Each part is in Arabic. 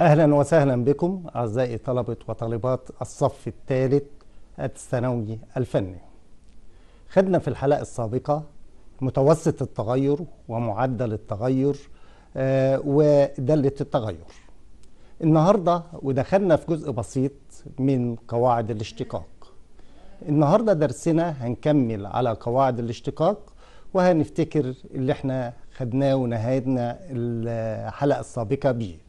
أهلا وسهلا بكم أعزائي طلبة وطالبات الصف الثالث الثانوي الفني خدنا في الحلقة السابقة متوسط التغير ومعدل التغير آه، ودله التغير النهاردة ودخلنا في جزء بسيط من قواعد الاشتقاق النهاردة درسنا هنكمل على قواعد الاشتقاق وهنفتكر اللي احنا خدناه ونهايتنا الحلقة السابقة بيه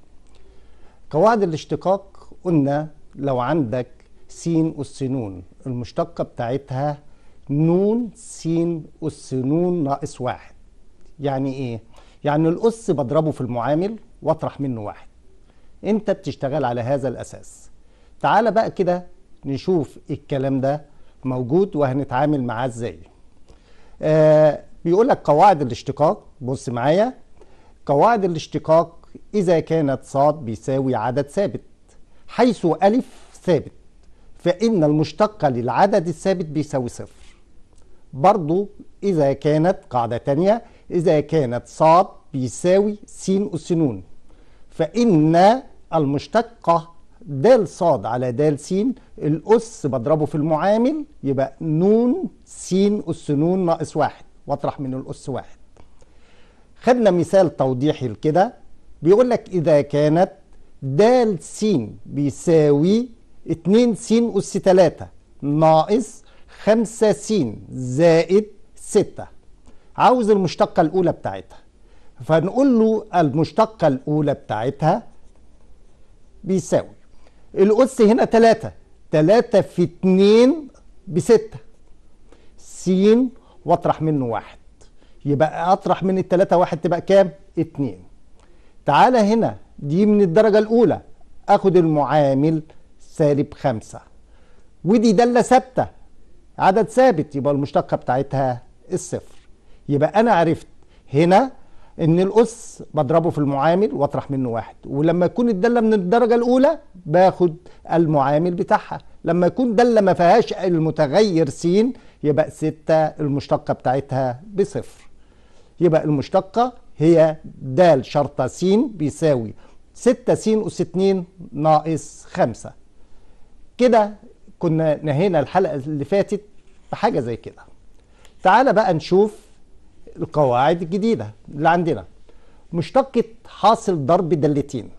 قواعد الاشتقاق قلنا لو عندك س أس ن المشتقة بتاعتها ن س أس ن ناقص واحد يعني إيه؟ يعني الأس بضربه في المعامل وأطرح منه واحد أنت بتشتغل على هذا الأساس تعال بقى كده نشوف الكلام ده موجود وهنتعامل معاه إزاي آه بيقول لك قواعد الاشتقاق بص معايا قواعد الاشتقاق إذا كانت ص بيساوي عدد ثابت حيث أ ثابت فإن المشتقة للعدد الثابت بيساوي صفر برضو إذا كانت قاعدة تانية إذا كانت ص بيساوي س أس ن فإن المشتقة د ص على د س الأس بضربه في المعامل يبقى ن س أس ن ناقص واحد واطرح من الأس واحد خدنا مثال توضيحي لكده بيقول لك إذا كانت د س بيساوي 2 س أس 3 ناقص 5 س زائد 6 عاوز المشتقة الأولى بتاعتها فنقول له المشتقة الأولى بتاعتها بيساوي الأس هنا 3 3 في 2 ب 6 س واطرح منه واحد يبقى أطرح من التلاتة واحد تبقى كام؟ اتنين تعالى هنا دي من الدرجة الأولى أخد المعامل سالب خمسة ودي دالة ثابتة عدد ثابت يبقى المشتقة بتاعتها الصفر يبقى أنا عرفت هنا إن الأس بضربه في المعامل وأطرح منه واحد ولما يكون الدالة من الدرجة الأولى باخد المعامل بتاعها لما يكون دالة ما فيهاش المتغير س يبقى ستة المشتقة بتاعتها بصفر يبقى المشتقة هي د شرطة س بيساوي 6 س أس 2 ناقص 5 كده كنا نهينا الحلقة اللي فاتت بحاجة زي كده تعالى بقى نشوف القواعد الجديدة اللي عندنا مشتقة حاصل ضرب دالتين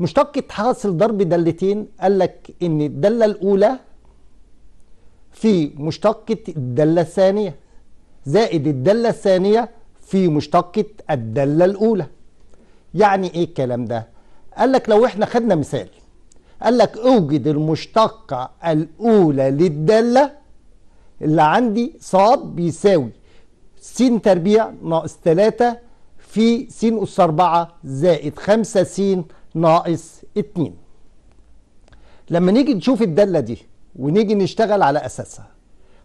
مشتقة حاصل ضرب دالتين قال لك إن الدالة الأولى في مشتقة الدالة الثانية زائد الدالة الثانية في مشتقة الدالة الأولى يعني إيه الكلام ده؟ قال لك لو إحنا خدنا مثال قال لك أوجد المشتقة الأولى للدالة اللي عندي ص بيساوي س تربيع ناقص 3 في س أس 4 زائد 5 س ناقص 2 لما نيجي نشوف الدالة دي ونيجي نشتغل على أساسها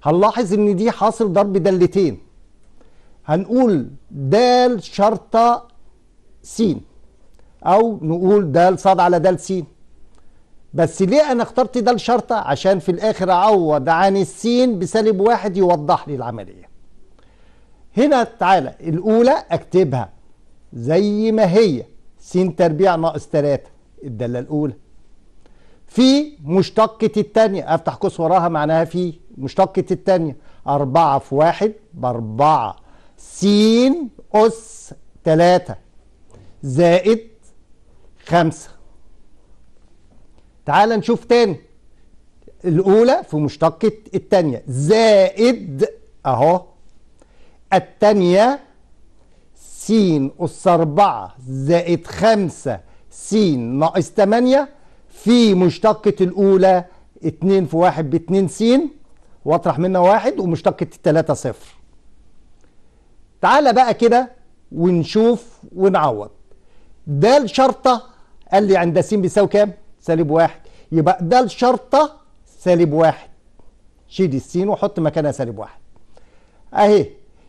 هنلاحظ إن دي حاصل ضرب دالتين هنقول د شرطة س أو نقول د صاد على د س بس ليه أنا اخترت د شرطة عشان في الآخر أعوض عن السين بسالب واحد يوضح لي العملية هنا تعالى الأولى أكتبها زي ما هي س تربيع ناقص 3 الدالة الأولى في مشتقة التانية أفتح قوس وراها معناها في مشتقة التانية أربعة في واحد بأربعة س أس 3 زائد 5 تعال نشوف تاني الأولى في مشتقة التانية زائد أهو التانية س أس 4 زائد 5 س ناقص 8 في مشتقة الأولى 2 في 1 ب 2 س واطرح منها واحد ومشتقة التلاتة صفر تعالى بقى كده ونشوف ونعوض ده الشرطة قال لي عند س بيساوي كام سالب واحد يبقى ده الشرطة سالب واحد شيل السين وحط مكانها سالب واحد اهي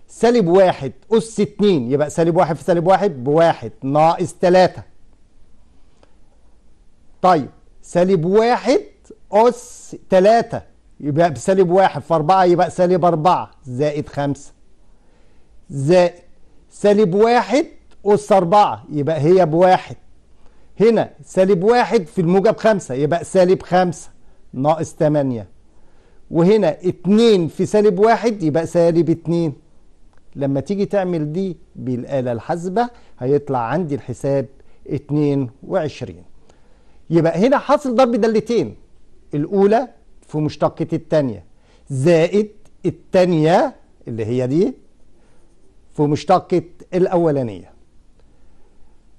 سالب واحد أس اتنين يبقى سالب واحد في سالب واحد بواحد ناقص تلاتة طيب سالب واحد أس تلاتة يبقى بسالب واحد في أربعة يبقى سالب أربعة زائد خمسة زائد سالب واحد أس أربعة يبقى هي بواحد هنا سالب واحد في الموجب خمسة يبقى سالب خمسة ناقص تمانية وهنا اتنين في سالب واحد يبقى سالب اتنين لما تيجي تعمل دي بالآلة الحاسبة هيطلع عندي الحساب اتنين وعشرين يبقى هنا حاصل ضرب دالتين الأولى في مشتقة التانية زائد التانية اللي هي دي في مشتقة الأولانية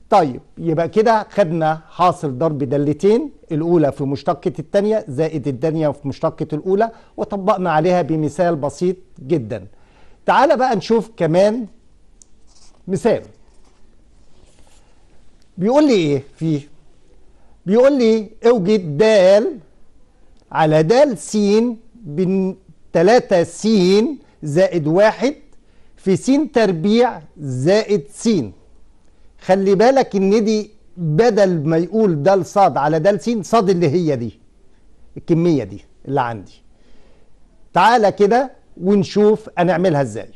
طيب يبقى كده خدنا حاصل ضرب دالتين الأولى في مشتقة الثانية زائد الثانية في مشتقة الأولى وطبقنا عليها بمثال بسيط جدا تعال بقى نشوف كمان مثال بيقول لي ايه فيه بيقول لي اوجد دال على دال س بن 3 س زائد واحد في س تربيع زائد س خلي بالك ان دي بدل ما يقول د ص على د س صاد اللي هي دي الكمية دي اللي عندي تعالى كده ونشوف هنعملها ازاي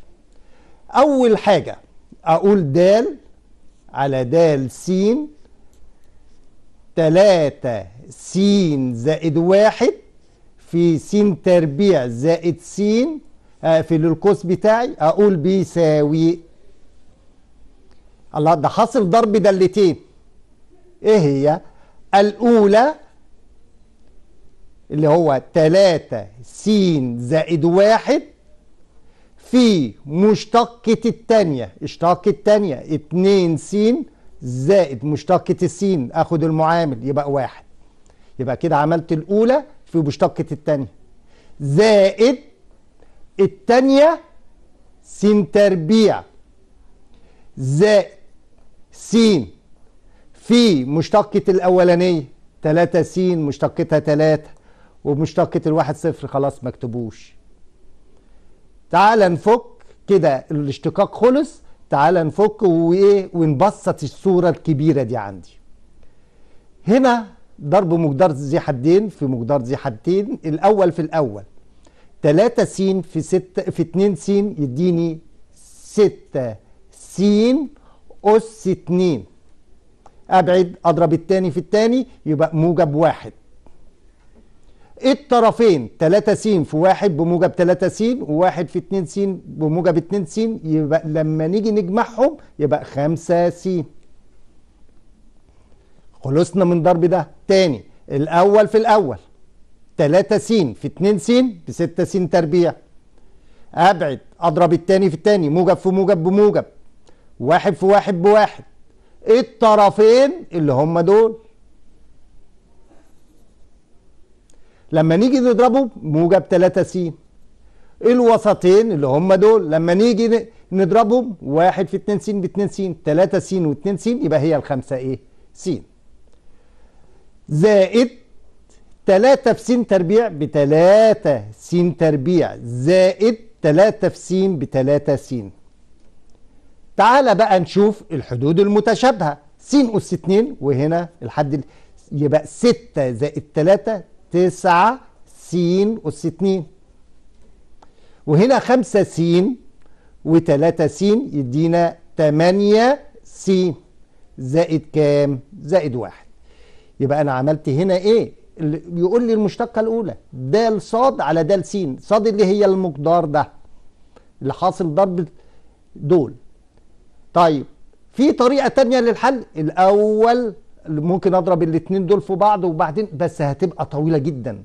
اول حاجة اقول دال على دال س تلاتة س زائد واحد في س تربيع زائد س اقفل آه، القوس بتاعي اقول بيساوي الله ده حاصل ضرب دلتين ايه هي الاولى اللي هو 3 س زائد واحد في مشتقة التانية اشتقة التانية 2 س زائد مشتقة السين اخد المعامل يبقى واحد يبقى كده عملت الاولى في مشتقة التانية زائد التانية س تربيع زائد س في مشتقة الأولانية تلاتة س مشتقتها تلاتة ومشتقة الواحد صفر خلاص مكتبوش تعال نفك كده الاشتقاق خلص تعال نفك وايه ونبسط الصورة الكبيرة دي عندي هنا ضرب مقدار ذي حدين في مقدار ذي حدين الأول في الأول 3 س في 6 في 2 س يديني 6 س أس 2 أبعد أضرب الثاني في الثاني يبقى موجب واحد الطرفين 3 س في واحد بموجب 3 س وواحد في 2 س بموجب 2 س يبقى لما نيجي نجمعهم يبقى 5 س خلصنا من ضرب ده تاني الأول في الأول 3 س في 2 س ب 6 س تربيع ابعد اضرب الثاني في الثاني موجب في موجب بموجب واحد في واحد بواحد الطرفين اللي هم دول لما نيجي نضربه موجب 3 س الوسطين اللي هم دول لما نيجي نضربهم واحد في 2 س ب 2 س 3 س و2 س يبقى هي الخمسه ايه س زائد 3 في س تربيع ب 3 س تربيع زائد 3 في س ب 3 س تعال بقى نشوف الحدود المتشابهة س أس 2 وهنا الحد يبقى 6 زائد 3 9 س أس 2 وهنا 5 س و3 س يدينا 8 س زائد كام؟ زائد 1 يبقى أنا عملت هنا إيه؟ يقول لي المشتقة الأولى د ص على د س ص اللي هي المقدار ده اللي حاصل ضرب دول طيب في طريقة تانية للحل الأول ممكن أضرب الاتنين دول في بعض وبعدين بس هتبقى طويلة جدا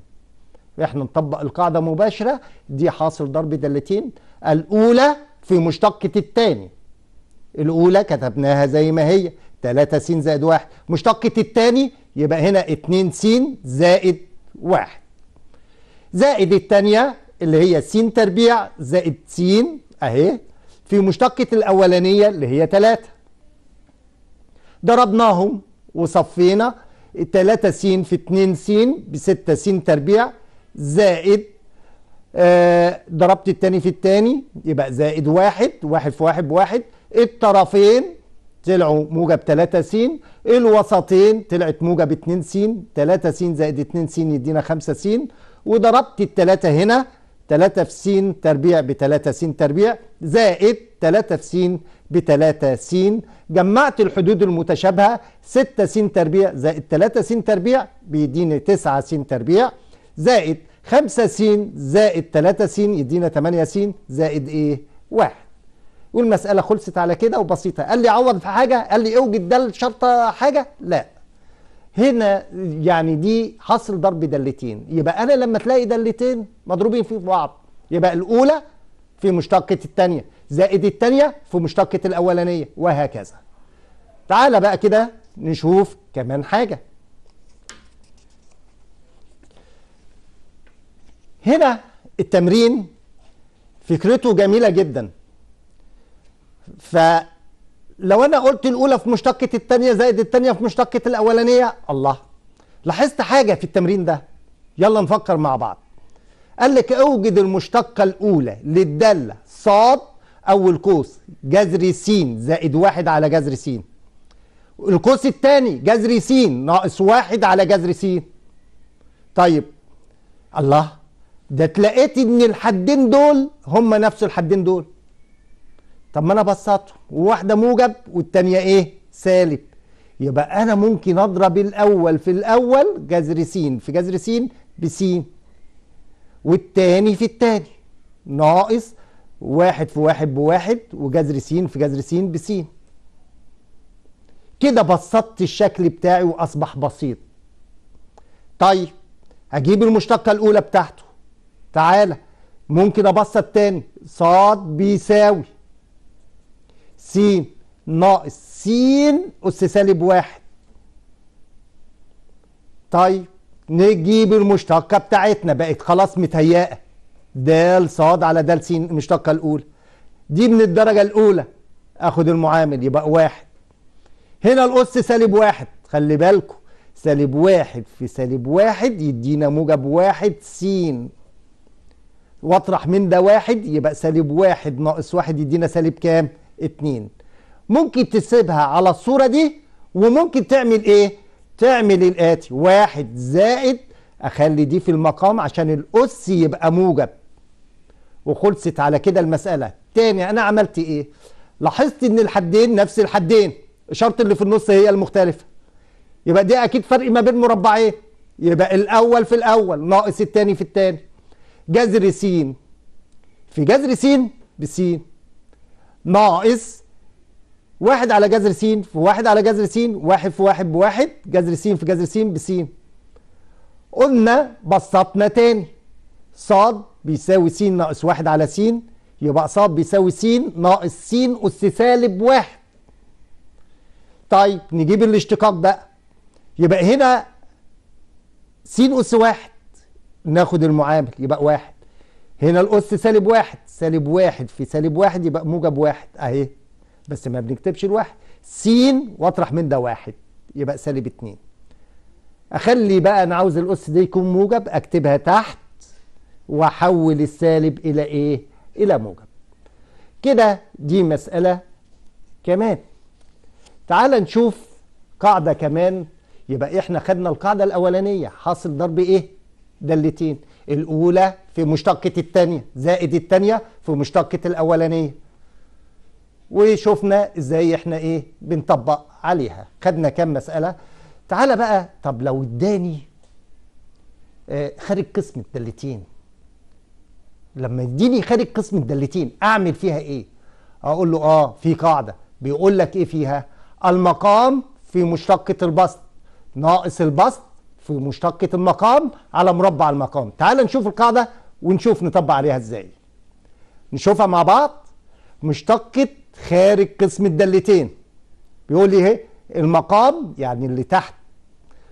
احنا نطبق القاعدة مباشرة دي حاصل ضرب دالتين الأولى في مشتقة التاني الأولى كتبناها زي ما هي 3 س زائد 1 مشتقة التاني يبقى هنا 2 س زائد 1 زائد التانية اللي هي س تربيع زائد س أهي في مشتقة الأولانية اللي هي 3 ضربناهم وصفينا 3 س في 2 س ب 6 س تربيع زائد آه ضربت التاني في التاني يبقى زائد واحد واحد في واحد بواحد الطرفين طلعوا موجب 3 س الوسطين طلعت موجب 2 س 3 س زائد 2 س يدينا 5 س وضربت الثلاثة هنا 3 في س تربيع ب 3 س تربيع زائد 3 في س ب 3 س جمعت الحدود المتشابهة 6 س تربيع زائد 3 س تربيع بيديني 9 س تربيع زائد 5 س زائد 3 س يدينا 8 س زائد ايه؟ 1 والمسألة خلصت على كده وبسيطة قال لي عوض في حاجة قال لي اوجد دل شرطة حاجة لا هنا يعني دي حصل ضرب دلتين يبقى أنا لما تلاقي دلتين مضروبين في بعض يبقى الأولى في مشتقة الثانية زائد الثانية في مشتقة الأولانية وهكذا تعال بقى كده نشوف كمان حاجة هنا التمرين فكرته جميلة جدا فلو انا قلت الاولى في مشتقة الثانية زائد الثانية في مشتقة الاولانية الله لاحظت حاجة في التمرين ده يلا نفكر مع بعض قال لك اوجد المشتقة الاولى للدالة صاد اول قوس جذر س زائد واحد على جذر س القوس الثاني جذر س ناقص واحد على جذر س طيب الله ده تلاقيت ان الحدين دول هم نفس الحدين دول طب ما انا بسطهم وواحده موجب والتانيه ايه سالب يبقى انا ممكن اضرب الاول في الاول جذر س في جذر س بس والتاني في التاني ناقص واحد في واحد بواحد وجذر س في جذر س بس كده بسطت الشكل بتاعي واصبح بسيط طيب هجيب المشتقه الاولى بتاعته تعالى ممكن ابسط تاني ص بيساوي س ناقص س أس سالب واحد طيب نجيب المشتقة بتاعتنا بقت خلاص متهيئة د ص على د س المشتقة الأولى دي من الدرجة الأولى آخد المعامل يبقى واحد هنا الأس سالب واحد خلي بالكم سالب واحد في سالب واحد يدينا موجب واحد س واطرح من ده واحد يبقى سالب واحد ناقص واحد يدينا سالب كام؟ اتنين ممكن تسيبها على الصورة دي وممكن تعمل ايه تعمل الاتي واحد زائد اخلي دي في المقام عشان الاس يبقى موجب وخلصت على كده المسألة تاني انا عملت ايه لاحظت ان الحدين نفس الحدين الشرط اللي في النص هي المختلفة يبقى دي اكيد فرق ما بين مربعين يبقى الاول في الاول ناقص التاني في التاني جذر س في جذر س بسين ناقص واحد على جذر س في واحد على جذر س واحد في واحد بواحد جذر س في جذر س بس قلنا بسطنا تاني ص بيساوي س ناقص واحد على س يبقى ص بيساوي س ناقص س أس سالب واحد طيب نجيب الاشتقاق بقى يبقى هنا س أس واحد ناخد المعامل يبقى واحد هنا الأس سالب واحد سالب واحد في سالب واحد يبقى موجب واحد أهي بس ما بنكتبش الواحد س واطرح من ده واحد يبقى سالب اتنين أخلي بقى أنا عاوز الأس دي يكون موجب أكتبها تحت وأحول السالب إلى إيه؟ إلى موجب كده دي مسألة كمان تعال نشوف قاعدة كمان يبقى احنا خدنا القاعدة الأولانية حاصل ضرب ايه دالتين الأولى في مشتقة الثانية زائد الثانية في مشتقة الأولانية وشفنا إزاي إحنا إيه بنطبق عليها خدنا كام مسألة تعالى بقى طب لو اداني آه، خارج قسم الدالتين لما يديني خارج قسم الدالتين أعمل فيها إيه أقول له آه في قاعدة بيقول لك إيه فيها المقام في مشتقة البسط ناقص البسط في مشتقة المقام على مربع المقام تعال نشوف القاعدة ونشوف نطبق عليها ازاي نشوفها مع بعض مشتقة خارج قسم الدالتين بيقول لي ايه المقام يعني اللي تحت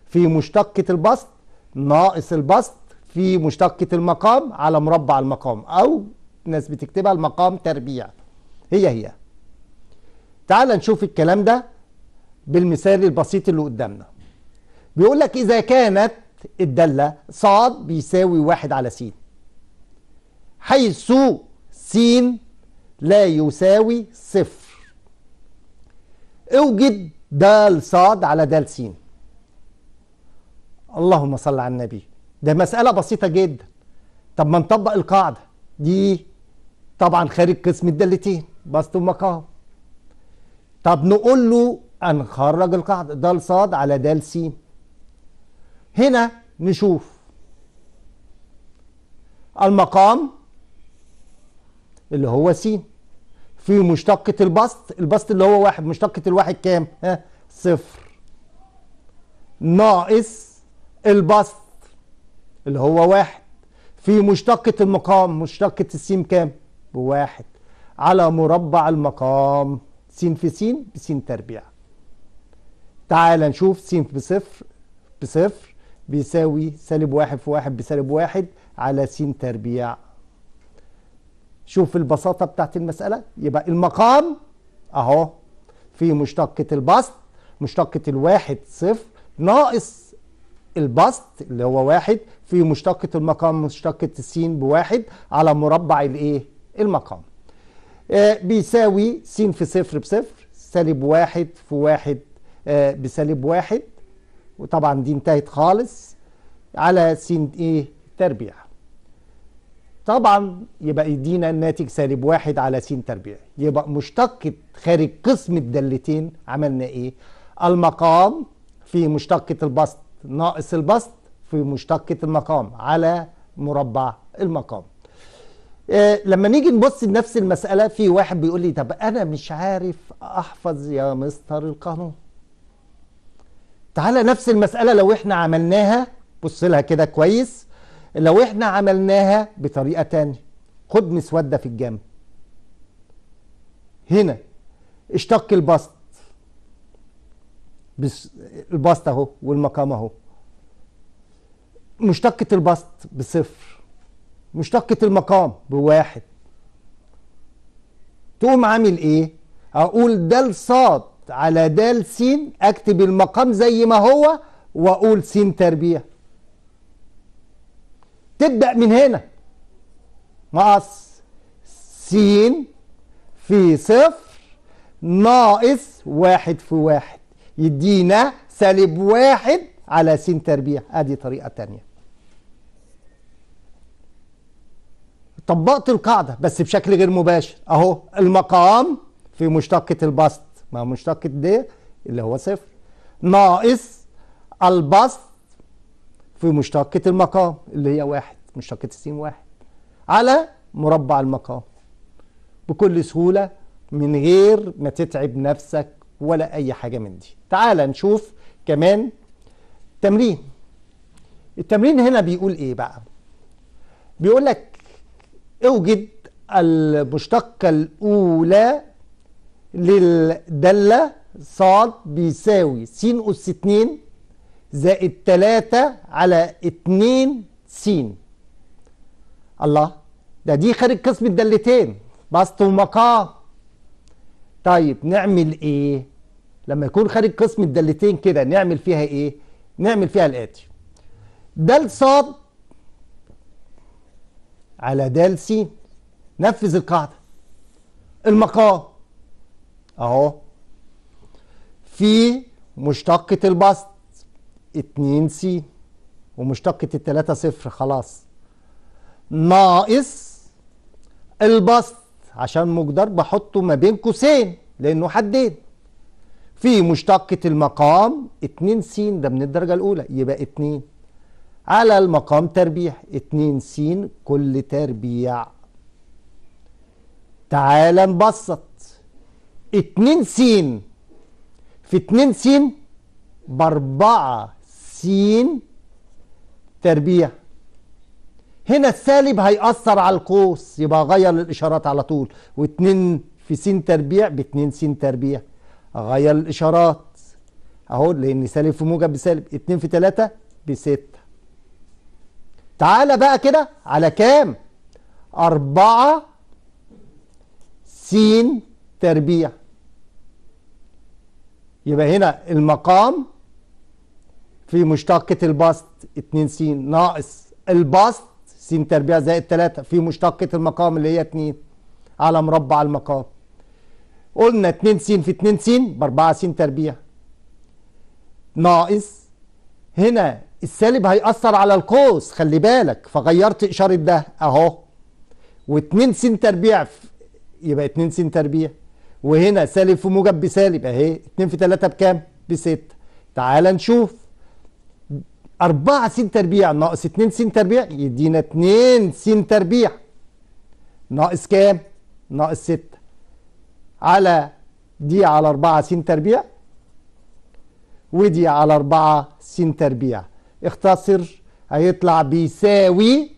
في مشتقة البسط ناقص البسط في مشتقة المقام على مربع المقام او ناس بتكتبها المقام تربيع هي هي تعال نشوف الكلام ده بالمثال البسيط اللي قدامنا بيقول لك إذا كانت الدالة صاد بيساوي واحد على س حيث س لا يساوي صفر اوجد دال صاد على دال س اللهم صل على النبي ده مسألة بسيطة جدا طب ما نطبق القاعدة دي طبعا خارج قسم الدالتين بسط ومقام طب نقول له هنخرج القاعدة دال صاد على دال س هنا نشوف المقام اللي هو س في مشتقة البسط البسط اللي هو واحد مشتقة الواحد كام ها صفر ناقص البسط اللي هو واحد في مشتقة المقام مشتقة السين كام بواحد على مربع المقام س في س بس تربيع تعال نشوف س بصفر بصفر بيساوي سالب واحد في واحد بسالب واحد على س تربيع شوف البساطة بتاعت المسألة يبقى المقام أهو في مشتقة البسط مشتقة الواحد صفر ناقص البسط اللي هو واحد في مشتقة المقام مشتقة السين بواحد على مربع الايه؟ المقام. آه بيساوي س في صفر بصفر سالب واحد في واحد آه بسالب واحد وطبعا دي انتهت خالص على س ايه تربيع طبعا يبقى يدينا الناتج سالب واحد على س تربيع يبقى مشتقة خارج قسم الدالتين عملنا ايه المقام في مشتقة البسط ناقص البسط في مشتقة المقام على مربع المقام إيه لما نيجي نبص لنفس المسألة في واحد بيقول لي طب أنا مش عارف أحفظ يا مستر القانون تعالى نفس المسألة لو احنا عملناها بص لها كده كويس لو احنا عملناها بطريقة تانية خد مسودة في الجنب هنا اشتق البسط البسط اهو والمقام اهو مشتقة البسط بصفر مشتقة المقام بواحد تقوم عامل ايه؟ اقول ده الصاد على د س اكتب المقام زي ما هو واقول س تربيع تبدأ من هنا ناقص س في صفر ناقص واحد في واحد يدينا سالب واحد على س تربيع ادي طريقة تانية طبقت القاعدة بس بشكل غير مباشر اهو المقام في مشتقة البسط ما مشتق د اللي هو صفر ناقص البسط في مشتقة المقام اللي هي واحد مشتقة السين واحد على مربع المقام بكل سهولة من غير ما تتعب نفسك ولا أي حاجة من دي تعال نشوف كمان تمرين التمرين هنا بيقول إيه بقى بيقول لك اوجد المشتقة الأولى للدالة ص بيساوي س أس 2 زائد 3 على 2 س الله ده دي خارج قسم الدالتين بسط ومقام طيب نعمل ايه لما يكون خارج قسم الدالتين كده نعمل فيها ايه نعمل فيها الاتي د ص على د س نفذ القاعده المقام اهو في مشتقة البسط 2 سي ومشتقة التلاتة صفر خلاص ناقص البسط عشان مقدار بحطه ما بين قوسين لانه حدين في مشتقة المقام 2 س ده من الدرجة الأولى يبقى 2 على المقام تربيع 2 س كل تربيع تعالى نبسط 2 س في 2 س باربعة سين س تربيع هنا السالب هيأثر على القوس يبقى غير الإشارات على طول و2 في س تربيع ب 2 س تربيع غير الإشارات أهو لأن سالب في موجب بسالب 2 في 3 بستة تعالى بقى كده على كام أربعة س تربيع يبقى هنا المقام في مشتقة البسط 2 س ناقص البسط س تربيع زائد 3 في مشتقة المقام اللي هي 2 على مربع المقام قلنا 2 س في 2 س ب 4 س تربيع ناقص هنا السالب هيأثر على القوس خلي بالك فغيرت إشارة ده أهو و2 س تربيع يبقى 2 س تربيع وهنا سالب في موجب بسالب اهي 2 في 3 بكام؟ ب 6 تعال نشوف 4 س تربيع ناقص 2 س تربيع يدينا 2 س تربيع ناقص كام؟ ناقص 6 على دي على 4 س تربيع ودي على 4 س تربيع اختصر هيطلع بيساوي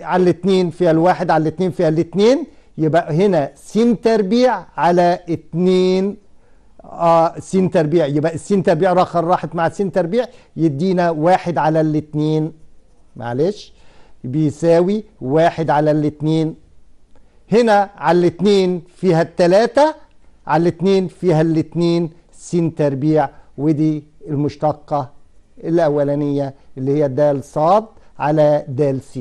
على الاثنين فيها الواحد على الاثنين فيها الاثنين يبقى هنا س تربيع على 2 آه س تربيع يبقى الس تربيع رخر راحت مع س تربيع يدينا واحد على الاتنين معلش بيساوي واحد على الاتنين هنا على الاتنين فيها التلاتة على الاتنين فيها الاتنين س تربيع ودي المشتقة الأولانية اللي هي د ص على د س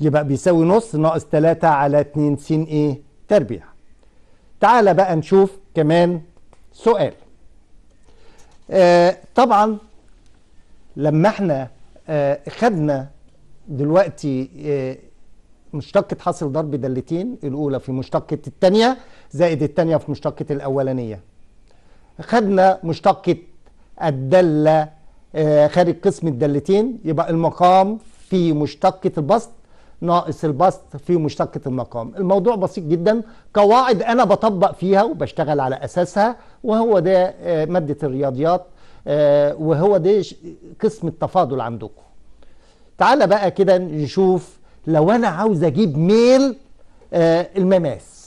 يبقى بيساوي نص ناقص 3 على 2 س ايه تربيع تعال بقى نشوف كمان سؤال آه طبعا لما احنا آه خدنا دلوقتي آه مشتقة حاصل ضرب دالتين الأولى في مشتقة الثانية زائد الثانية في مشتقة الأولانية خدنا مشتقة الدالة آه، خارج قسم الدالتين يبقى المقام في مشتقة البسط ناقص البسط في مشتقة المقام الموضوع بسيط جدا قواعد أنا بطبق فيها وبشتغل على أساسها وهو ده آه، مادة الرياضيات آه، وهو ده قسم التفاضل عندكم تعال بقى كده نشوف لو أنا عاوز أجيب ميل آه، المماس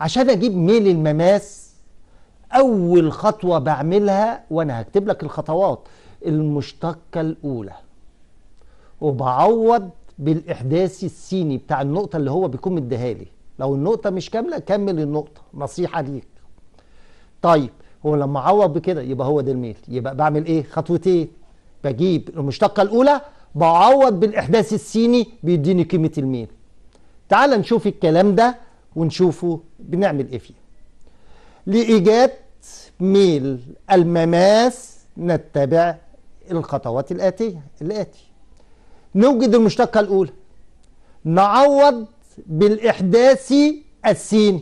عشان أجيب ميل المماس أول خطوة بعملها وأنا هكتب لك الخطوات المشتقة الأولى وبعوض بالاحداث السيني بتاع النقطه اللي هو بيكون مديها لي لو النقطه مش كامله كمل النقطه نصيحه ليك طيب هو لما اعوض بكده يبقى هو ده الميل يبقى بعمل ايه خطوتين بجيب المشتقه الاولى بعوض بالاحداث السيني بيديني قيمه الميل تعال نشوف الكلام ده ونشوفه بنعمل ايه فيه لايجاد ميل المماس نتبع الخطوات الاتيه الاتي نوجد المشتقة الأولى نعوض بالإحداثي السيني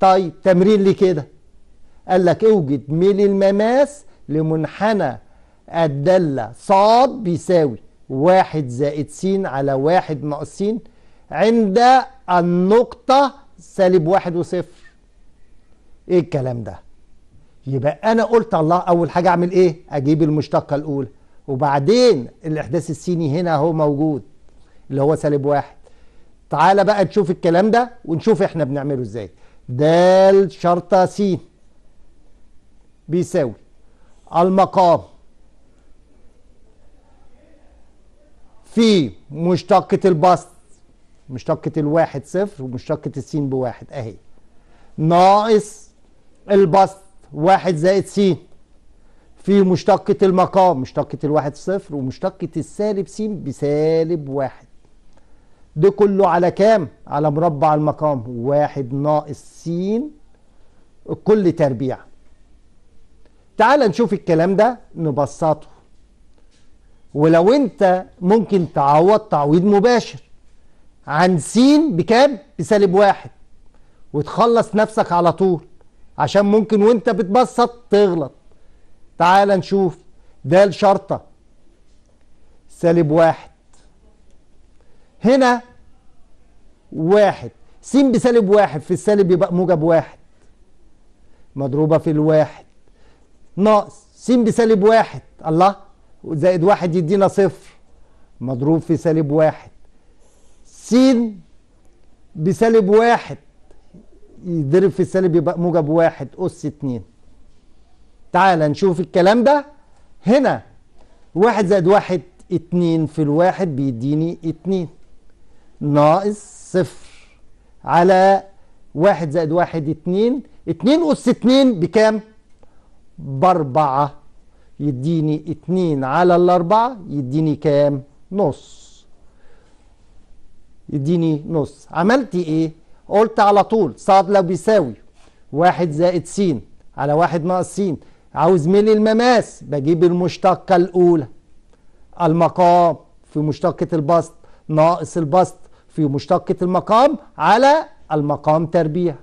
طيب تمرين لكده قال لك اوجد ميل المماس لمنحنى الدالة صاد بيساوي واحد زائد س على واحد ناقص س عند النقطة سالب واحد وصفر ايه الكلام ده يبقى انا قلت الله اول حاجة اعمل ايه اجيب المشتقة الاولى وبعدين الإحداث السيني هنا هو موجود اللي هو سالب واحد تعالى بقى نشوف الكلام ده ونشوف احنا بنعمله ازاي دال شرطة س بيساوي المقام في مشتقة البسط مشتقة الواحد صفر ومشتقة السين بواحد اهي ناقص البسط واحد زائد سين في مشتقة المقام مشتقة الواحد صفر ومشتقة السالب س بسالب واحد ده كله على كام؟ على مربع المقام واحد ناقص س الكل تربيع تعال نشوف الكلام ده نبسطه ولو انت ممكن تعوض تعويض مباشر عن س بكام؟ بسالب واحد وتخلص نفسك على طول عشان ممكن وانت بتبسط تغلط تعال نشوف ده الشرطة سالب واحد هنا واحد س بسالب واحد في السالب يبقى موجب واحد مضروبة في الواحد ناقص س بسالب واحد الله زائد واحد يدينا صفر مضروب في سالب واحد س بسالب واحد يضرب في السالب يبقى موجب واحد أس اتنين تعال نشوف الكلام ده هنا واحد زائد واحد اتنين في الواحد بيديني اتنين ناقص صفر على واحد زائد واحد اتنين اتنين أس اتنين بكام؟ بأربعة يديني اتنين على الأربعة يديني كام؟ نص يديني نص عملت ايه؟ قلت على طول صاد لو بيساوي واحد زائد سين على واحد ناقص سين عاوز من المماس بجيب المشتقة الأولى المقام في مشتقة البسط ناقص البسط في مشتقة المقام على المقام تربيع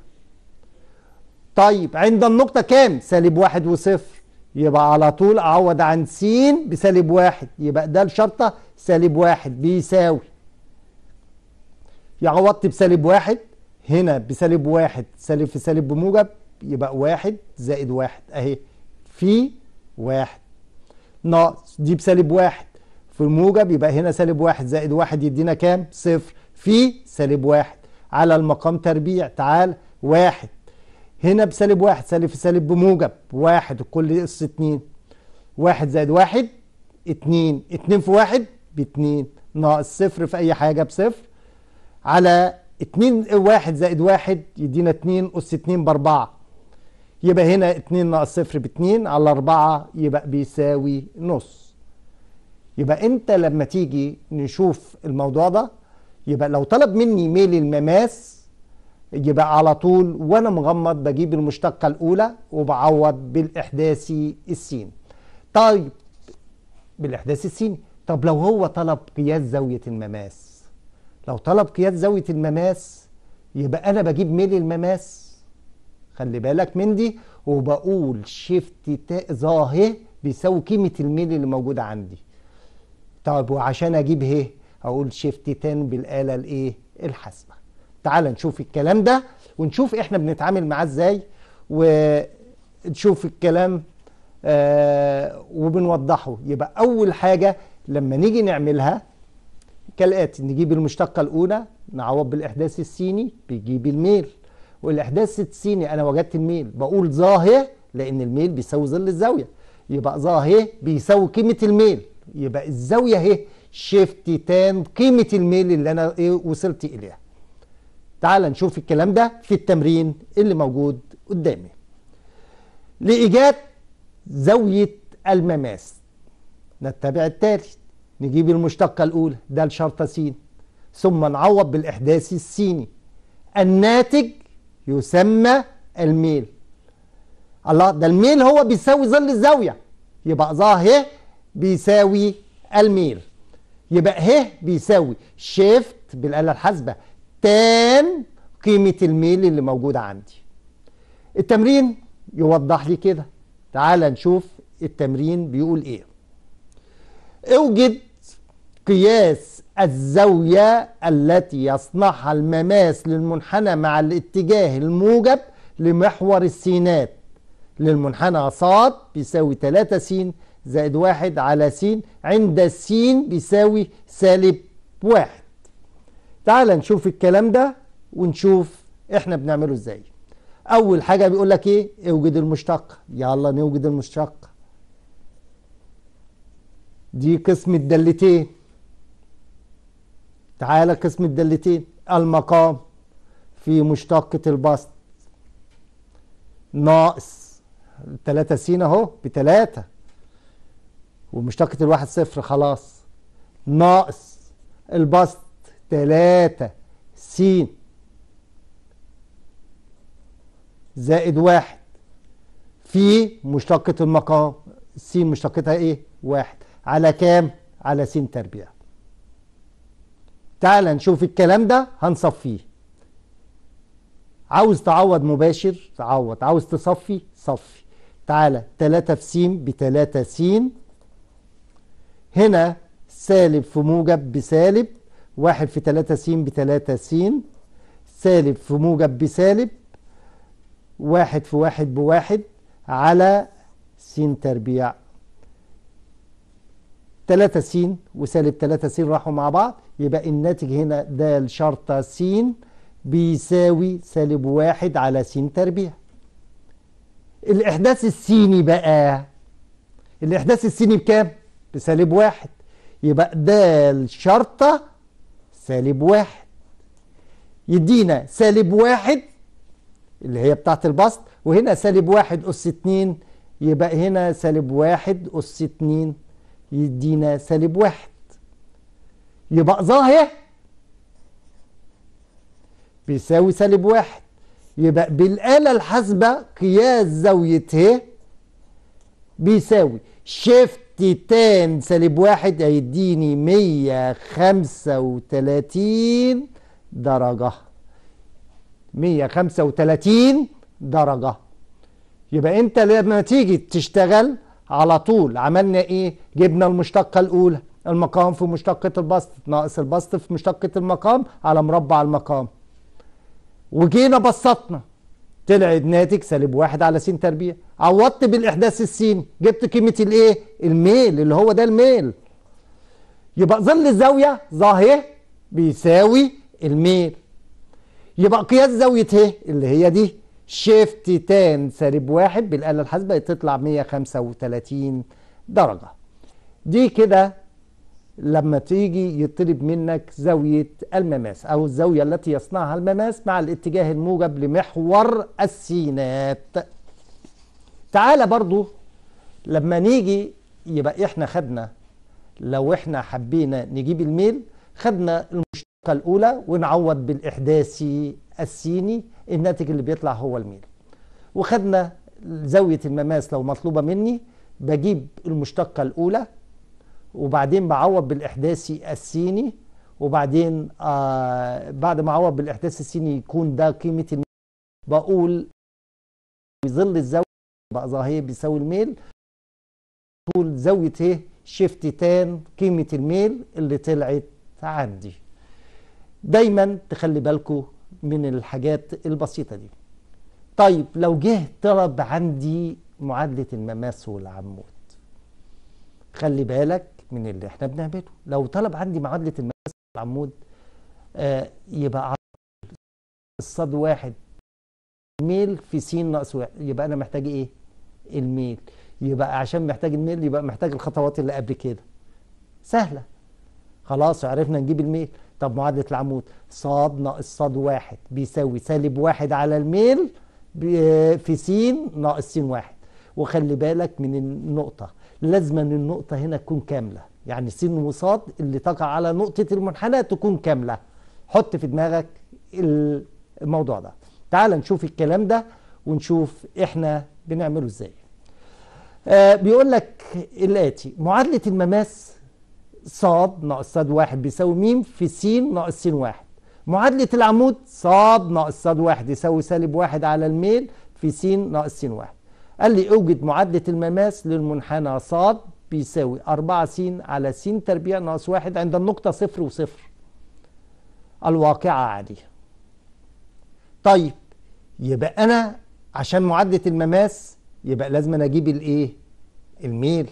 طيب عند النقطة كام؟ سالب واحد وصفر يبقى على طول أعوض عن س بسالب واحد يبقى ده الشرطة سالب واحد بيساوي يعوضت يعني بسالب واحد هنا بسالب واحد سالب في سالب بموجب يبقى واحد زائد واحد أهي في واحد ناقص دي بسالب واحد في الموجب يبقى هنا سالب واحد زائد واحد يدينا كام صفر في سالب واحد على المقام تربيع تعال واحد هنا بسالب واحد سالب في سالب بموجب واحد الكل اس اتنين واحد زائد واحد اتنين اتنين في واحد باتنين ناقص صفر في اي حاجة بصفر على اتنين واحد زائد واحد يدينا اتنين اس اتنين باربعة يبقى هنا 2 ناقص صفر ب 2 على 4 يبقى بيساوي نص يبقى انت لما تيجي نشوف الموضوع ده يبقى لو طلب مني ميل المماس يبقى على طول وانا مغمض بجيب المشتقة الاولى وبعوض بالاحداثي السين طيب بالاحداثي السين طب لو هو طلب قياس زاوية المماس لو طلب قياس زاوية المماس يبقى انا بجيب ميل المماس خلي بالك من دي وبقول شيفت تاء ظاهي بيساوي قيمة الميل اللي موجودة عندي طب وعشان اجيب ايه اقول شيفت تان بالآلة الايه الحاسبة تعال نشوف الكلام ده ونشوف احنا بنتعامل معاه ازاي ونشوف الكلام آه وبنوضحه يبقى اول حاجة لما نيجي نعملها كالآتي نجيب المشتقة الأولى نعوض بالإحداث السيني بيجيب الميل والإحداث سيني أنا وجدت الميل بقول ظاهر لأن الميل بيساوي ظل الزاوية يبقى ظاهر بيساوي قيمة الميل يبقى الزاوية اهي شيفت تان قيمة الميل اللي أنا إيه وصلت إليها تعال نشوف الكلام ده في التمرين اللي موجود قدامي لإيجاد زاوية المماس نتبع التالي نجيب المشتقة الأولى ده الشرطة س ثم نعوض بالإحداث السيني الناتج يسمى الميل الله ده الميل هو بيساوي ظل الزاوية يبقى ظا ه بيساوي الميل يبقى ه بيساوي شيفت بالآلة الحاسبة تان قيمة الميل اللي موجودة عندي التمرين يوضح لي كده تعال نشوف التمرين بيقول ايه اوجد قياس الزاوية التي يصنعها المماس للمنحنى مع الاتجاه الموجب لمحور السينات للمنحنى ص بيساوي 3 س زائد 1 على س عند س بيساوي سالب 1 تعال نشوف الكلام ده ونشوف احنا بنعمله ازاي اول حاجة بيقول لك ايه اوجد المشتق يلا نوجد المشتق دي قسم الدالتين تعالى قسم الدالتين المقام في مشتقة البسط ناقص تلاتة س اهو بتلاتة ومشتقة الواحد صفر خلاص ناقص البسط تلاتة س زائد واحد في مشتقة المقام س مشتقتها ايه؟ واحد على كام؟ على س تربيع تعال نشوف الكلام ده هنصفيه عاوز تعوض مباشر تعوض عاوز تصفي صفي تعالى تلاتة في س بتلاتة س هنا سالب في موجب بسالب واحد في تلاتة س بتلاتة س سالب في موجب بسالب واحد في واحد بواحد على س تربيع 3 س وسالب 3 س راحوا مع بعض يبقى الناتج هنا د شرطة س بيساوي سالب واحد على س تربيع الإحداث السيني بقى الإحداث السيني بكام؟ بسالب واحد يبقى د شرطة سالب واحد يدينا سالب واحد اللي هي بتاعت البسط وهنا سالب واحد أس اتنين يبقى هنا سالب واحد أس اتنين يدينا سالب واحد يبقى ظاهر بيساوي سالب واحد يبقى بالآلة الحاسبة قياس زاوية ه بيساوي شيفت تان سالب واحد هيديني مية خمسة وتلاتين درجة مية خمسة وتلاتين درجة يبقى انت لما تيجي تشتغل على طول عملنا ايه جبنا المشتقة الاولى المقام في مشتقة البسط ناقص البسط في مشتقة المقام على مربع المقام وجينا بسطنا طلع ناتج سالب واحد على س تربيع عوضت بالاحداث السين جبت قيمه الايه الميل اللي هو ده الميل يبقى ظل الزاويه ظاهر بيساوي الميل يبقى قياس زاويه ه إيه؟ اللي هي دي شيفت تان سالب واحد بالآلة الحاسبة تطلع 135 درجة دي كده لما تيجي يطلب منك زاوية المماس أو الزاوية التي يصنعها المماس مع الاتجاه الموجب لمحور السينات تعالى برضو لما نيجي يبقى احنا خدنا لو احنا حبينا نجيب الميل خدنا المشتقة الأولى ونعوض بالإحداثي السيني الناتج اللي بيطلع هو الميل وخدنا زاوية المماس لو مطلوبة مني بجيب المشتقة الأولى وبعدين بعوض بالإحداثي السيني وبعدين آه بعد ما اعوض بالإحداثي السيني يكون ده قيمه الميل بقول ظل الزاويه بقى ظاهيه بيساوي الميل طول زاويه ايه شيفت تان قيمه الميل اللي طلعت عندي دايما تخلي بالكم من الحاجات البسيطة دي طيب لو جه طلب عندي معادلة المماس والعمود خلي بالك من اللي احنا بنعمله لو طلب عندي معادلة المماس والعمود آه يبقى الصاد واحد ميل في س ناقص واحد يبقى انا محتاج ايه الميل يبقى عشان محتاج الميل يبقى محتاج الخطوات اللي قبل كده سهله خلاص عرفنا نجيب الميل طب معادلة العمود صاد ناقص صاد واحد بيساوي سالب واحد على الميل في س ناقص س واحد وخلي بالك من النقطة لازما النقطة هنا تكون كاملة يعني س وصاد اللي تقع على نقطة المنحنى تكون كاملة حط في دماغك الموضوع ده تعال نشوف الكلام ده ونشوف احنا بنعمله ازاي آه بيقول لك الاتي معادلة المماس ص ناقص ص واحد بيساوي م في س ناقص س واحد معادلة العمود ص ناقص ص واحد يساوي سالب واحد على الميل في س ناقص س واحد قال لي اوجد معادلة المماس للمنحنى ص بيساوي 4 س على س تربيع ناقص واحد عند النقطة صفر وصفر الواقعة عليه طيب يبقى أنا عشان معادلة المماس يبقى لازم أنا أجيب الإيه؟ الميل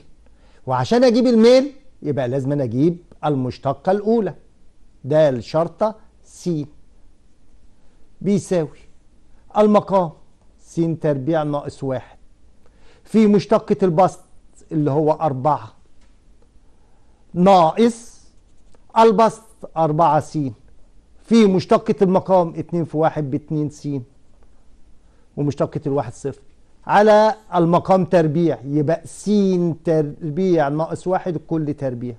وعشان أجيب الميل يبقى لازم أنا أجيب المشتقة الأولى د شرطة س بيساوي المقام س تربيع ناقص واحد في مشتقة البسط اللي هو أربعة ناقص البسط أربعة س في مشتقة المقام اتنين في واحد باتنين س ومشتقة الواحد صفر على المقام تربيع يبقى س تربيع ناقص واحد الكل تربيع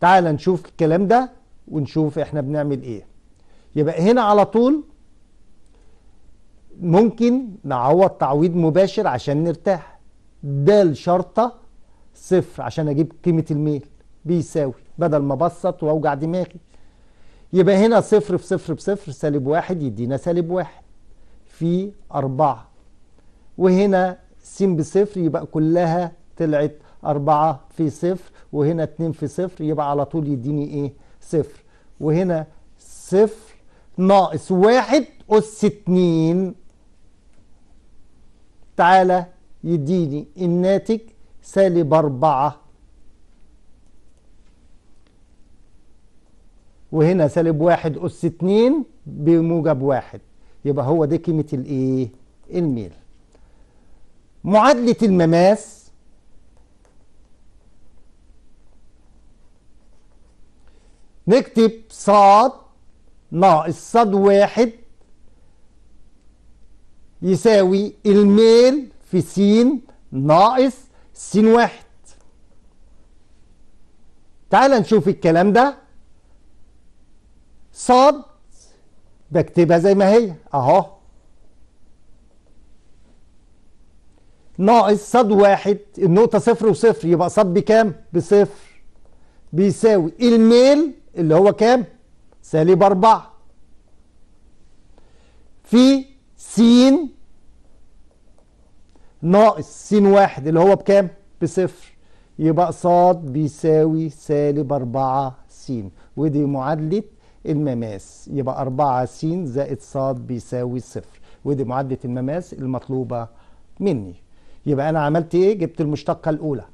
تعال نشوف الكلام ده ونشوف احنا بنعمل ايه يبقى هنا على طول ممكن نعوض تعويض مباشر عشان نرتاح د شرطة صفر عشان اجيب قيمة الميل بيساوي بدل ما ابسط واوجع دماغي يبقى هنا صفر في صفر بصفر سالب واحد يدينا سالب واحد في أربعة وهنا س بصفر يبقى كلها طلعت أربعة في صفر وهنا اتنين في صفر يبقى على طول يديني إيه صفر وهنا صفر ناقص واحد أس اتنين تعالى يديني الناتج سالب أربعة وهنا سالب واحد أس اتنين بموجب واحد يبقى هو ده قيمة الايه الميل معادلة المماس نكتب ص ناقص ص واحد يساوي الميل في س ناقص س واحد تعال نشوف الكلام ده صاد بكتبها زي ما هي اهو ناقص صد واحد النقطة صفر وصفر يبقى صد بكام؟ بصفر بيساوي الميل اللي هو كام؟ سالب أربعة في س ناقص س واحد اللي هو بكام؟ بصفر يبقى صاد بيساوي سالب أربعة س ودي معادلة المماس يبقى 4 س زائد ص بيساوي صفر ودي معادلة المماس المطلوبة مني يبقى أنا عملت إيه؟ جبت المشتقة الأولى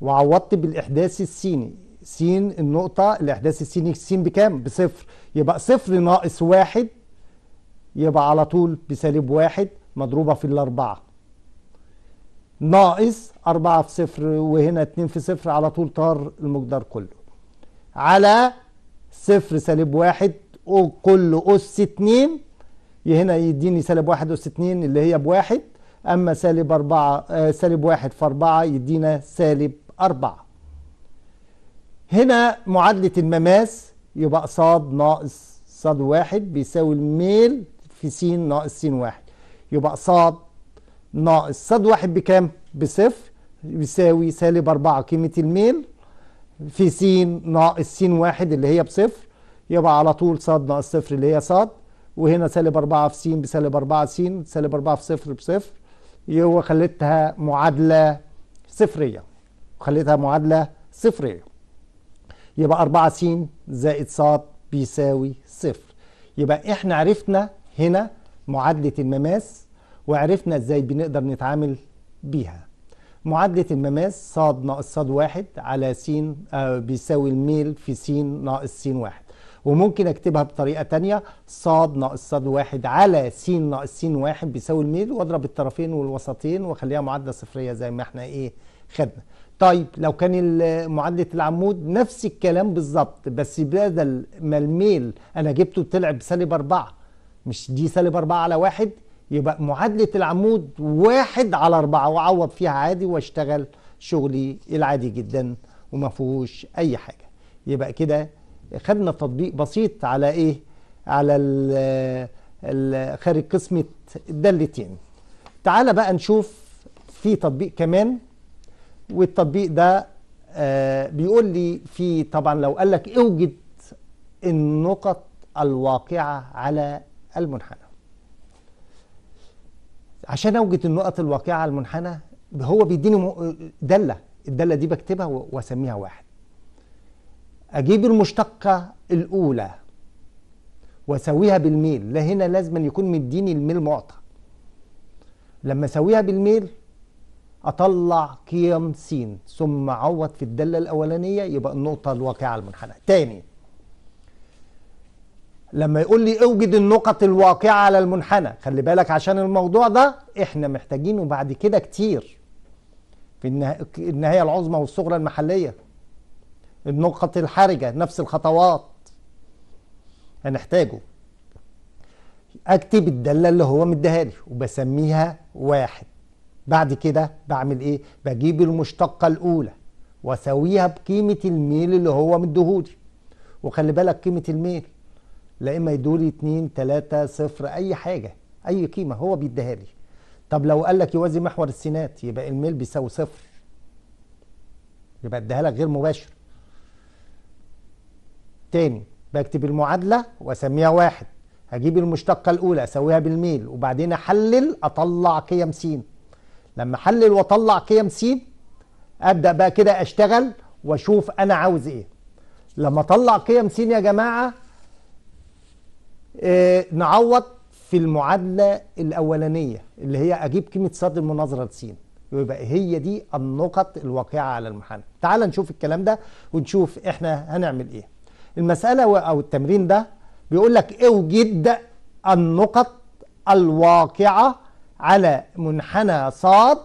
وعوضت بالإحداث السيني س النقطة الإحداث السيني س بكام؟ بصفر يبقى صفر ناقص واحد يبقى على طول بسالب واحد مضروبة في الأربعة ناقص أربعة في صفر وهنا اتنين في صفر على طول طار المقدار كله على صفر سالب واحد وكل أس اتنين هنا يديني سالب واحد أس اتنين اللي هي بواحد أما سالب أربعة آه، سالب واحد في أربعة يدينا سالب أربعة هنا معادلة المماس يبقى ص ناقص ص واحد بيساوي الميل في س ناقص س واحد يبقى ص ناقص ص واحد بكام؟ بصفر بيساوي سالب أربعة قيمة الميل في س ناقص س واحد اللي هي بصفر يبقى على طول ص ناقص صفر اللي هي ص وهنا سالب 4 في س بسالب 4 س سالب 4 في صفر بصفر يبقى خليتها معادلة صفرية خليتها معادلة صفرية يبقى 4 س زائد ص بيساوي صفر يبقى احنا عرفنا هنا معادلة المماس وعرفنا ازاي بنقدر نتعامل بيها معادلة المماس ص ناقص ص واحد على س آه، بيساوي الميل في س ناقص س واحد وممكن اكتبها بطريقة تانية ص ناقص ص واحد على س ناقص س واحد بيساوي الميل واضرب الطرفين والوسطين واخليها معادلة صفرية زي ما احنا ايه خدنا طيب لو كان معادلة العمود نفس الكلام بالظبط بس بدل ما الميل انا جبته طلع بسالب اربعة مش دي سالب اربعة على واحد يبقى معادلة العمود واحد على أربعة وعوض فيها عادي وأشتغل شغلي العادي جدا وما فيهوش أي حاجة يبقى كده خدنا تطبيق بسيط على إيه؟ على ال ال خارج قسمة الدالتين تعالى بقى نشوف في تطبيق كمان والتطبيق ده آه، بيقول لي في طبعا لو قال لك اوجد النقط الواقعة على المنحنى عشان اوجد النقط الواقعه المنحنى هو بيديني داله الداله دي بكتبها واسميها واحد اجيب المشتقه الاولى واسويها بالميل لا هنا لازم يكون مديني الميل معطى لما اسويها بالميل اطلع قيم س ثم اعوض في الداله الاولانيه يبقى النقطه الواقعه المنحنى تاني لما يقول لي اوجد النقط الواقعة على المنحنى خلي بالك عشان الموضوع ده احنا محتاجينه بعد كده كتير في النهاية العظمى والصغرى المحلية النقط الحرجة نفس الخطوات هنحتاجه اكتب الدالة اللي هو مديها وبسميها واحد بعد كده بعمل ايه بجيب المشتقة الاولى واساويها بقيمة الميل اللي هو مديهولي وخلي بالك قيمة الميل لا اما يدولي 2 3 0 اي حاجه اي قيمه هو بيديها لي طب لو قال لك يوازي محور السينات يبقى الميل بيساوي صفر يبقى اديها لك غير مباشر تاني بكتب المعادله واسميها واحد هجيب المشتقه الاولى اسويها بالميل وبعدين احلل اطلع قيم س لما احلل واطلع قيم س ابدا بقى كده اشتغل واشوف انا عاوز ايه لما اطلع قيم س يا جماعه آه، نعوض في المعادلة الأولانية اللي هي أجيب قيمة صاد المناظرة لسين ويبقى هي دي النقط الواقعة على المحل تعال نشوف الكلام ده ونشوف احنا هنعمل ايه المسألة أو التمرين ده بيقول لك اوجد النقط الواقعة على منحنى صاد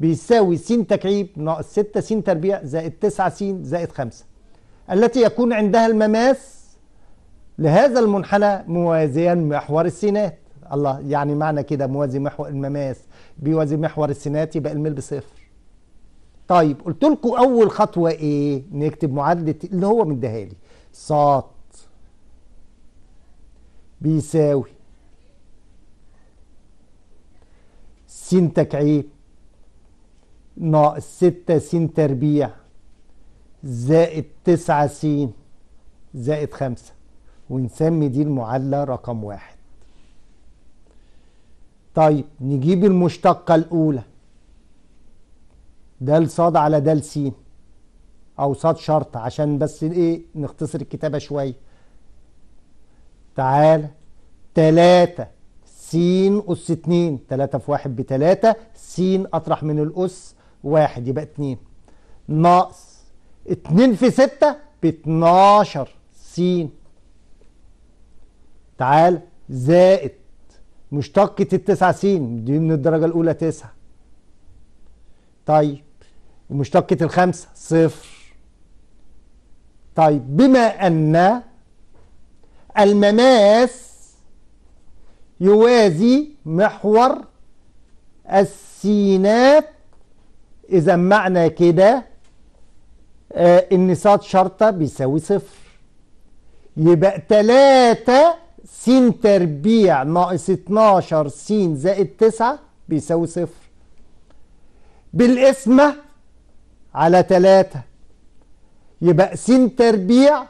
بيساوي س تكعيب ناقص 6 س تربيع زائد 9 س زائد 5 التي يكون عندها المماس لهذا المنحنى موازيا محور السينات الله يعني معنى كده موازي محور المماس بيوازي محور السينات يبقى الميل بصفر طيب قلت لكم اول خطوه ايه نكتب معادله اللي هو مديها لي ص بيساوي س تكعيب ناقص ستة س تربيع زائد تسعة س زائد خمسة ونسمي دي المعلة رقم واحد طيب نجيب المشتقة الأولى دال صاد على دال سين أو صاد شرط عشان بس إيه نختصر الكتابة شوية تعال تلاتة سين أس اتنين تلاتة في واحد بتلاتة سين أطرح من الأس واحد يبقى اتنين ناقص اتنين في ستة باتناشر سين تعال زائد مشتقة التسعة س دي من الدرجة الأولى تسعة طيب ومشتقة الخمسة صفر طيب بما أن المماس يوازي محور السينات إذا معنى كده آه ص شرطة بيساوي صفر يبقى تلاتة س تربيع ناقص 12 س زائد 9 بيساوي صفر بالقسمة على 3 يبقى س تربيع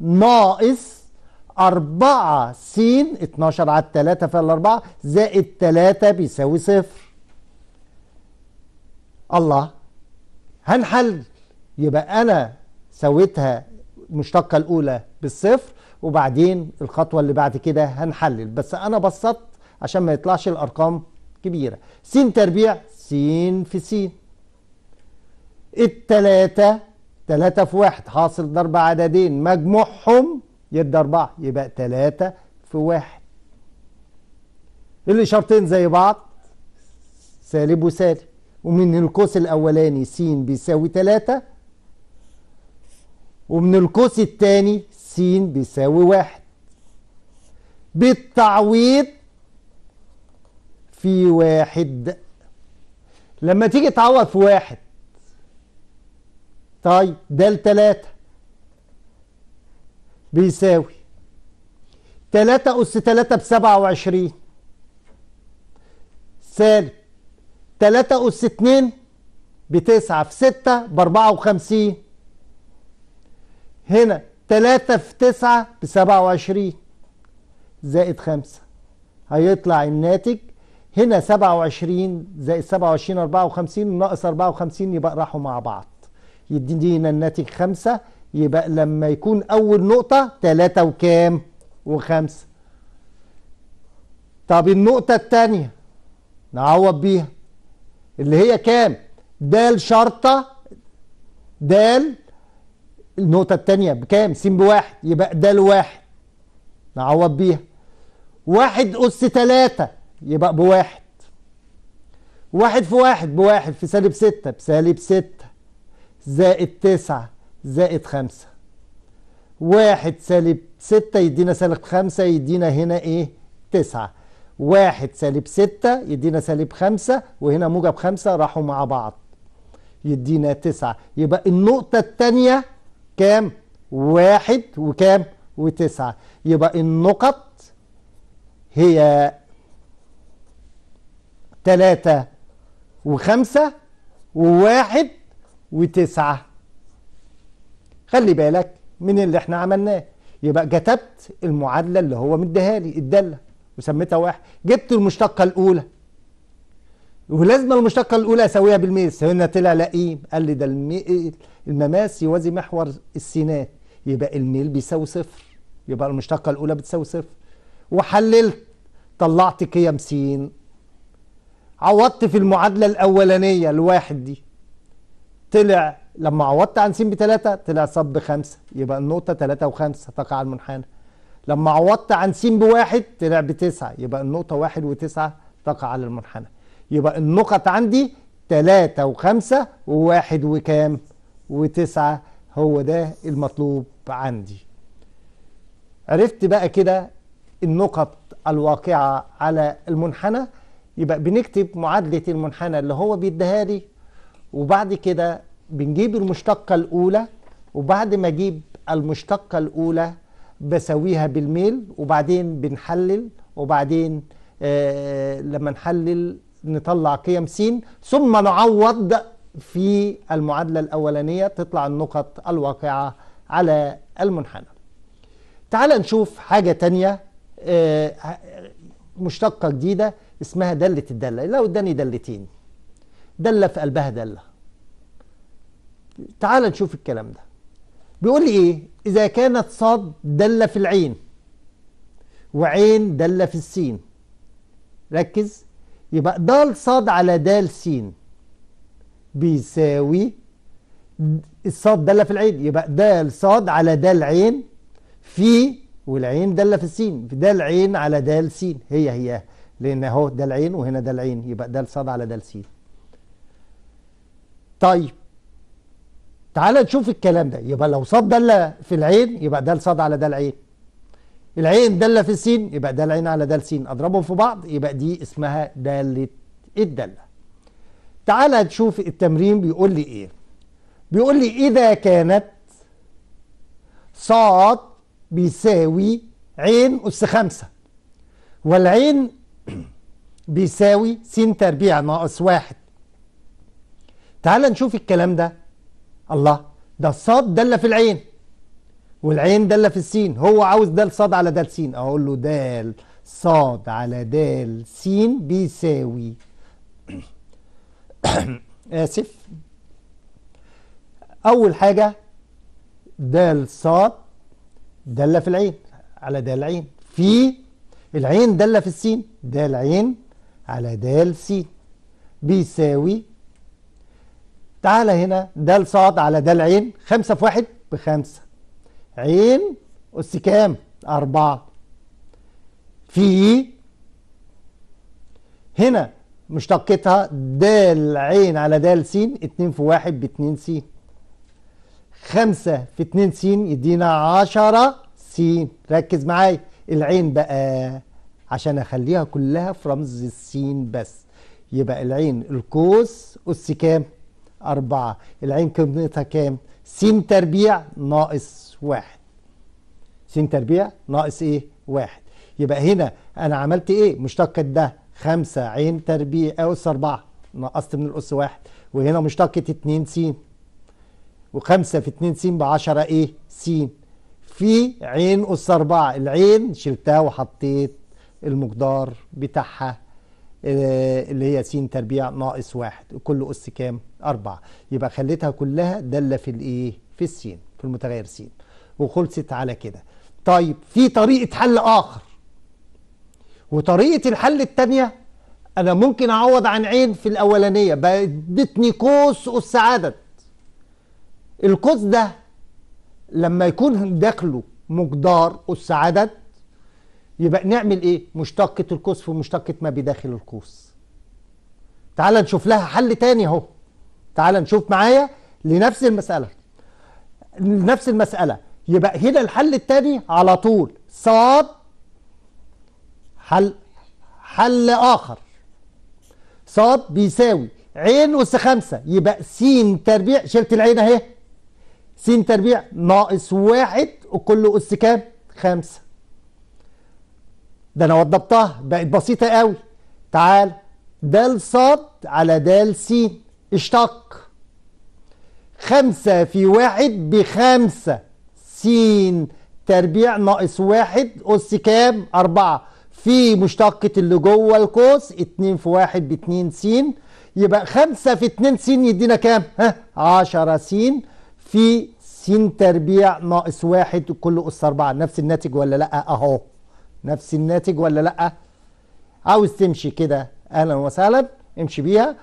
ناقص 4 س 12 على 3 في 4 زائد 3 بيساوي صفر الله هنحل يبقى أنا سويتها المشتقة الأولى بالصفر وبعدين الخطوة اللي بعد كده هنحلل بس أنا بسطت عشان ما يطلعش الأرقام كبيرة س تربيع س في س التلاتة تلاتة في واحد حاصل ضرب عددين مجموعهم يدي أربعة يبقى تلاتة في واحد الإشارتين زي بعض سالب وسالب ومن القوس الأولاني س بيساوي تلاتة ومن القوس الثاني س بيساوي واحد بالتعويض في واحد لما تيجي تعوض في واحد طيب ده لتلاتة بيساوي تلاتة أس تلاتة بسبعة وعشرين سالب تلاتة أس اتنين بتسعة في ستة بأربعة وخمسين هنا 3 في 9 ب 27 زائد 5 هيطلع الناتج هنا 27 زائد 27 54 ناقص 54 يبقى راحوا مع بعض يدينا الناتج 5 يبقى لما يكون أول نقطة 3 وكام و5 طب النقطة الثانيه نعوض بيها اللي هي كام د شرطة د النقطة التانية بكام؟ س بواحد يبقى ده الواحد نعوض بيها واحد أس تلاتة يبقى بواحد واحد في واحد بواحد في سالب ستة بسالب ستة زائد تسعة زائد خمسة واحد سالب ستة يدينا سالب خمسة يدينا هنا ايه تسعة واحد سالب ستة يدينا سالب خمسة وهنا موجب خمسة راحوا مع بعض يدينا تسعة يبقى النقطة التانية كام واحد وكام وتسعة يبقى النقط هي تلاتة وخمسة وواحد وتسعة خلي بالك من اللي احنا عملناه يبقى كتبت المعادلة اللي هو مديها لي الدالة وسميتها واحد جبت المشتقة الأولى ولازم المشتقة الأولى أساويها بالميل هنا طلع لئيم قال لي ده المماس يوازي محور السينات يبقى الميل بيساوي صفر يبقى المشتقة الأولى بتساوي صفر وحللت طلعت قيم س عوضت في المعادلة الأولانية الواحد دي طلع لما عوضت عن س بتلاتة طلع صب بخمسة يبقى النقطة تلاتة وخمسة تقع على المنحنى لما عوضت عن س بواحد طلع بتسعة يبقى النقطة واحد وتسعة تقع على المنحنى يبقى النقط عندي 3 و5 و1 وكام و9 هو ده المطلوب عندي عرفت بقى كده النقط الواقعة على المنحنى يبقى بنكتب معادلة المنحنى اللي هو بيديها لي وبعد كده بنجيب المشتقة الأولى وبعد ما أجيب المشتقة الأولى بسويها بالميل وبعدين بنحلل وبعدين آه لما نحلل نطلع قيم س ثم نعوض في المعادلة الأولانية تطلع النقط الواقعة على المنحنى تعال نشوف حاجة تانية آه، مشتقة جديدة اسمها دالة الدالة لو اداني دالتين دالة في قلبها دالة تعال نشوف الكلام ده بيقول لي ايه اذا كانت صاد دالة في العين وعين دالة في السين ركز يبقى د ص على د س بيساوي الصاد دالة في العين يبقى د صاد على د العين في والعين دالة في السين في د العين على د س هي هي لان اهو ده العين وهنا ده العين يبقى ده الصاد على د س طيب تعالى نشوف الكلام ده يبقى لو صاد دالة في العين يبقى ده الصاد على ده العين العين دالة في السين يبقى ده العين على دال سين أضربهم في بعض يبقى دي اسمها دالة الدالة تعال تشوف التمرين بيقول لي ايه بيقول لي إذا كانت صاد بيساوي عين أس خمسة والعين بيساوي س تربيع ناقص واحد تعال نشوف الكلام ده الله ده الصاد دالة في العين والعين دالة في السين هو عاوز دال صاد على دال سين اقول له دال صاد على دال سين بيساوي اسف اول حاجة دال صاد دالة في العين على دال عين في العين دالة في السين دال عين على دال سين بيساوي تعالى هنا دال صاد على دال عين خمسة في واحد بخمسة عين أس كام أربعة في هنا مشتقتها دال عين على دال س اتنين في واحد باتنين س خمسة في اتنين س يدينا عشرة س ركز معايا العين بقى عشان اخليها كلها في رمز السين بس يبقى العين القوس أس كام؟ أربعة العين كمتها كام؟ س تربيع ناقص واحد س تربيع ناقص ايه واحد يبقى هنا انا عملت ايه مشتقة ده خمسة عين تربيع أس أربعة نقصت من الأس واحد وهنا مشتقة اتنين س وخمسة في اتنين س بعشرة ايه س في عين أس أربعة العين شلتها وحطيت المقدار بتاعها آه، اللي هي س تربيع ناقص واحد وكل أس كام أربعة يبقى خليتها كلها دالة في الايه في السين في المتغير سين وخلصت على كده طيب في طريقة حل آخر وطريقة الحل التانية أنا ممكن أعوض عن عين في الأولانية بدتني قوس قوس عدد القوس ده لما يكون داخله مقدار قوس عدد يبقى نعمل إيه؟ مشتقة القوس في مشتقة ما بداخل القوس تعال نشوف لها حل تاني أهو تعال نشوف معايا لنفس المسألة نفس المسألة يبقى هنا الحل الثاني على طول ص حل حل آخر ص بيساوي عين أس خمسة يبقى س تربيع شلت العين أهي س تربيع ناقص واحد وكله أس كام؟ خمسة ده أنا وضبتها بقت بسيطة قوي تعال د ص على د س اشتق خمسة في واحد بخمسة س تربيع ناقص واحد أس كام أربعة في مشتقة اللي جوه القوس اتنين في واحد باتنين س يبقى خمسة في اتنين س يدينا كام؟ ها عشرة س في س تربيع ناقص واحد كل أس أربعة نفس الناتج ولا لأ أهو نفس الناتج ولا لأ؟ عاوز تمشي كده أهلا وسهلا امشي بيها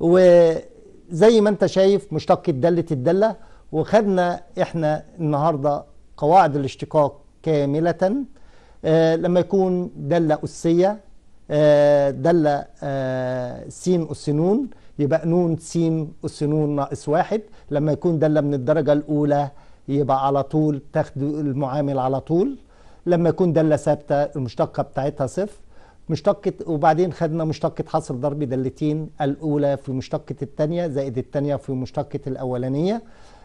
وزي ما أنت شايف مشتقة دالة الدالة وخدنا احنا النهارده قواعد الاشتقاق كاملة آه، لما يكون دالة أسية آه، دالة آه، سين أس نون يبقى نون سين أس نون ناقص واحد لما يكون دالة من الدرجة الأولى يبقى على طول تاخد المعامل على طول لما يكون دالة ثابتة المشتقة بتاعتها صفر مشتقة وبعدين خدنا مشتقة حاصل ضرب دالتين الأولى في مشتقة الثانية زائد الثانية في مشتقة الأولانية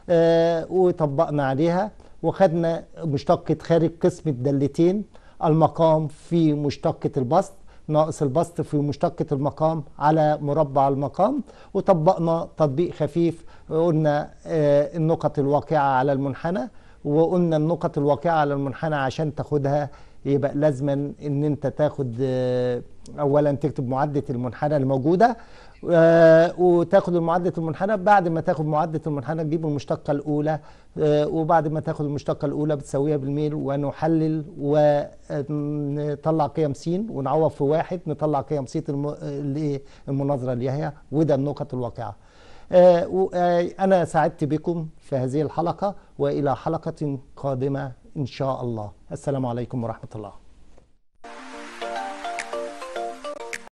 آه، وطبقنا عليها وخدنا مشتقة خارج قسم الدالتين المقام في مشتقة البسط ناقص البسط في مشتقة المقام على مربع المقام وطبقنا تطبيق خفيف قلنا آه، النقط الواقعة على المنحنى وقلنا النقط الواقعة على المنحنى عشان تاخدها يبقى لازما ان انت تاخد آه، اولا تكتب معدة المنحنى الموجودة آه، وتاخد المعادله المنحنى بعد ما تاخد معادله المنحنى تجيب المشتقه الاولى آه، وبعد ما تاخد المشتقه الاولى بتساويها بالميل ونحلل ونطلع آه، قيم س ونعوض في واحد نطلع قيم س المناظره اللي هي وده النقط الواقعه انا سعدت بكم في هذه الحلقه والى حلقه قادمه ان شاء الله السلام عليكم ورحمه الله